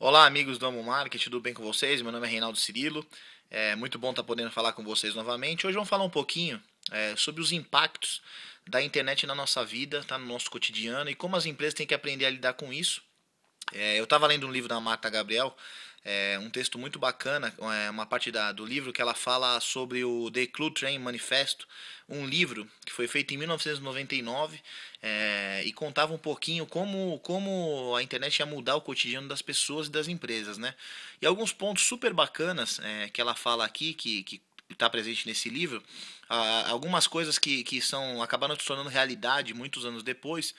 Olá, amigos do Amo Market, tudo bem com vocês? Meu nome é Reinaldo Cirilo. É muito bom estar podendo falar com vocês novamente. Hoje vamos falar um pouquinho é, sobre os impactos da internet na nossa vida, tá? no nosso cotidiano e como as empresas têm que aprender a lidar com isso. É, eu estava lendo um livro da Marta Gabriel é, um texto muito bacana, é, uma parte da, do livro que ela fala sobre o The Clue Train Manifesto, um livro que foi feito em 1999 é, e contava um pouquinho como, como a internet ia mudar o cotidiano das pessoas e das empresas, né? E alguns pontos super bacanas é, que ela fala aqui, que, que está presente nesse livro, algumas coisas que, que são acabaram se tornando realidade muitos anos depois,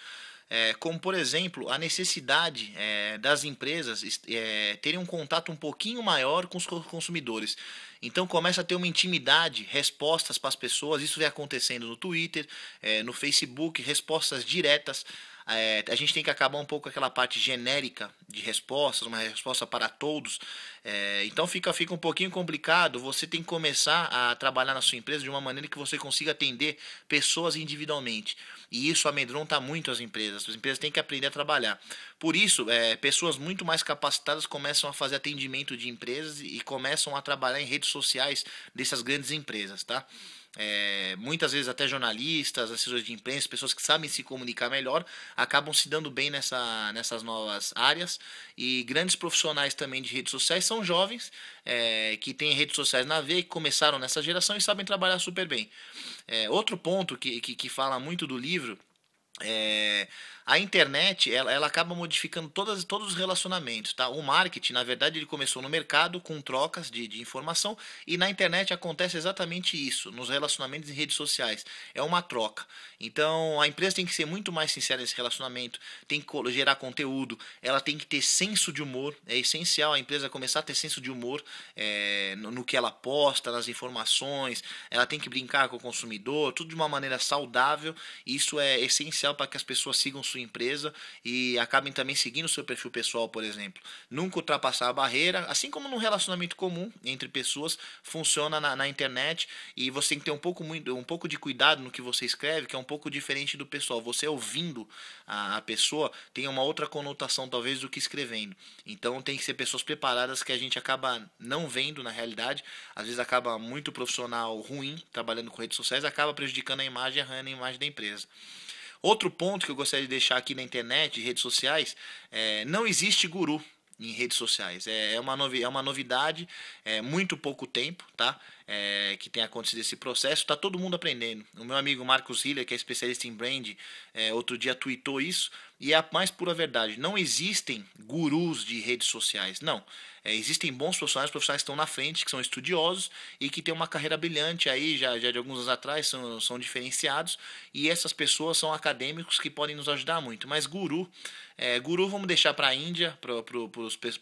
é, como por exemplo a necessidade é, das empresas é, terem um contato um pouquinho maior com os consumidores. Então começa a ter uma intimidade, respostas para as pessoas, isso vem acontecendo no Twitter, é, no Facebook, respostas diretas é, a gente tem que acabar um pouco aquela parte genérica de respostas, uma resposta para todos. É, então fica, fica um pouquinho complicado. Você tem que começar a trabalhar na sua empresa de uma maneira que você consiga atender pessoas individualmente. E isso amedronta muito as empresas. As empresas têm que aprender a trabalhar. Por isso, é, pessoas muito mais capacitadas começam a fazer atendimento de empresas e começam a trabalhar em redes sociais dessas grandes empresas, tá? é, muitas vezes até jornalistas, assessores de imprensa, pessoas que sabem se comunicar melhor, acabam se dando bem nessa, nessas novas áreas. E grandes profissionais também de redes sociais são jovens é, que têm redes sociais na veia, que começaram nessa geração e sabem trabalhar super bem. É, outro ponto que, que, que fala muito do livro é, a internet ela, ela acaba modificando todas, todos os relacionamentos. Tá? O marketing, na verdade, ele começou no mercado com trocas de, de informação e na internet acontece exatamente isso, nos relacionamentos em redes sociais. É uma troca. Então a empresa tem que ser muito mais sincera nesse relacionamento, tem que gerar conteúdo, ela tem que ter senso de humor. É essencial a empresa começar a ter senso de humor é, no, no que ela posta, nas informações, ela tem que brincar com o consumidor, tudo de uma maneira saudável. Isso é essencial então, para que as pessoas sigam sua empresa e acabem também seguindo seu perfil pessoal, por exemplo. Nunca ultrapassar a barreira, assim como num relacionamento comum entre pessoas, funciona na, na internet e você tem que ter um pouco, muito, um pouco de cuidado no que você escreve, que é um pouco diferente do pessoal. Você ouvindo a, a pessoa tem uma outra conotação, talvez, do que escrevendo. Então tem que ser pessoas preparadas que a gente acaba não vendo na realidade. Às vezes acaba muito profissional ruim trabalhando com redes sociais, acaba prejudicando a imagem, errando a imagem da empresa. Outro ponto que eu gostaria de deixar aqui na internet, redes sociais, é, não existe guru em redes sociais. É, é, uma, novi é uma novidade, é muito pouco tempo, tá? É, que tem acontecido esse processo, tá todo mundo aprendendo. O meu amigo Marcos Hiller, que é especialista em brand, é, outro dia tweetou isso. E é a mais pura verdade. Não existem gurus de redes sociais, não. É, existem bons profissionais, profissionais que estão na frente, que são estudiosos e que têm uma carreira brilhante aí, já, já de alguns anos atrás, são, são diferenciados. E essas pessoas são acadêmicos que podem nos ajudar muito. Mas guru, é, guru vamos deixar para a Índia, para pro,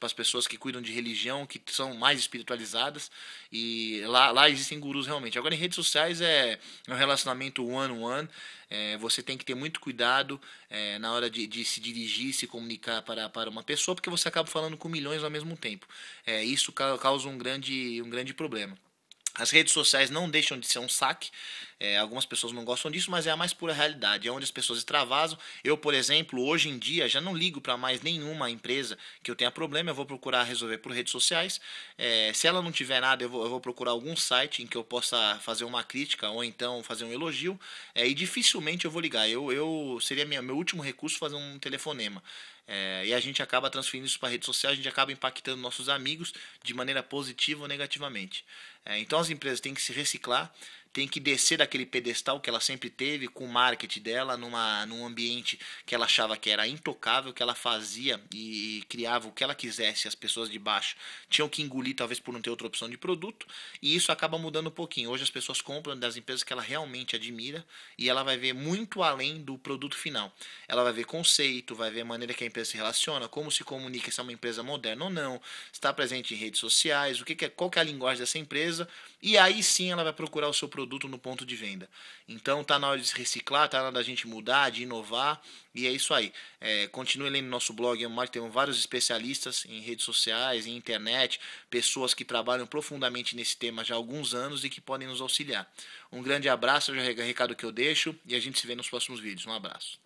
as pessoas que cuidam de religião, que são mais espiritualizadas. E lá, lá existem gurus realmente. Agora, em redes sociais é, é um relacionamento one-on-one. -on -one, é, você tem que ter muito cuidado é, na hora de de se dirigir, se comunicar para, para uma pessoa, porque você acaba falando com milhões ao mesmo tempo. É, isso causa um grande, um grande problema. As redes sociais não deixam de ser um saque. É, algumas pessoas não gostam disso, mas é a mais pura realidade. É onde as pessoas extravasam. Eu, por exemplo, hoje em dia já não ligo para mais nenhuma empresa que eu tenha problema. Eu vou procurar resolver por redes sociais. É, se ela não tiver nada, eu vou, eu vou, procurar algum site em que eu possa fazer uma crítica ou então fazer um elogio. É, e dificilmente eu vou ligar. Eu, eu seria minha, meu último recurso fazer um telefonema. É, e a gente acaba transferindo isso para a rede social, a gente acaba impactando nossos amigos de maneira positiva ou negativamente. É, então as empresas têm que se reciclar, tem que descer daquele pedestal que ela sempre teve com o marketing dela, numa, num ambiente que ela achava que era intocável, que ela fazia e, e criava o que ela quisesse, as pessoas de baixo tinham que engolir, talvez por não ter outra opção de produto, e isso acaba mudando um pouquinho. Hoje as pessoas compram das empresas que ela realmente admira e ela vai ver muito além do produto final. Ela vai ver conceito, vai ver a maneira que a empresa se relaciona, como se comunica se é uma empresa moderna ou não, está presente em redes sociais, o que, que é, qual que é a linguagem dessa empresa, e aí sim ela vai procurar o seu produto produto no ponto de venda. Então tá na hora de se reciclar, tá na hora da gente mudar, de inovar. E é isso aí. É, continue lendo nosso blog, temos vários especialistas em redes sociais, em internet, pessoas que trabalham profundamente nesse tema já há alguns anos e que podem nos auxiliar. Um grande abraço, já é o recado que eu deixo, e a gente se vê nos próximos vídeos. Um abraço.